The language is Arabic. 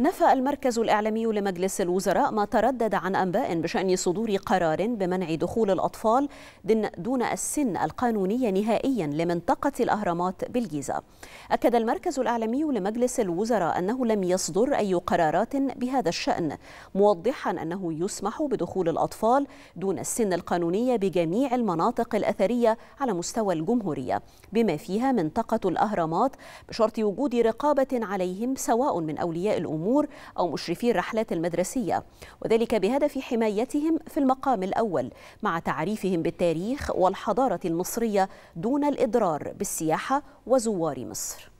نفى المركز الإعلامي لمجلس الوزراء ما تردد عن أنباء بشأن صدور قرار بمنع دخول الأطفال دون السن القانونية نهائيا لمنطقة الأهرامات بالجيزة أكد المركز الإعلامي لمجلس الوزراء أنه لم يصدر أي قرارات بهذا الشأن موضحا أنه يسمح بدخول الأطفال دون السن القانونية بجميع المناطق الأثرية على مستوى الجمهورية بما فيها منطقة الأهرامات بشرط وجود رقابة عليهم سواء من أولياء الأمور الأمور أو مشرفي الرحلات المدرسية وذلك بهدف حمايتهم في المقام الأول مع تعريفهم بالتاريخ والحضارة المصرية دون الإضرار بالسياحة وزوار مصر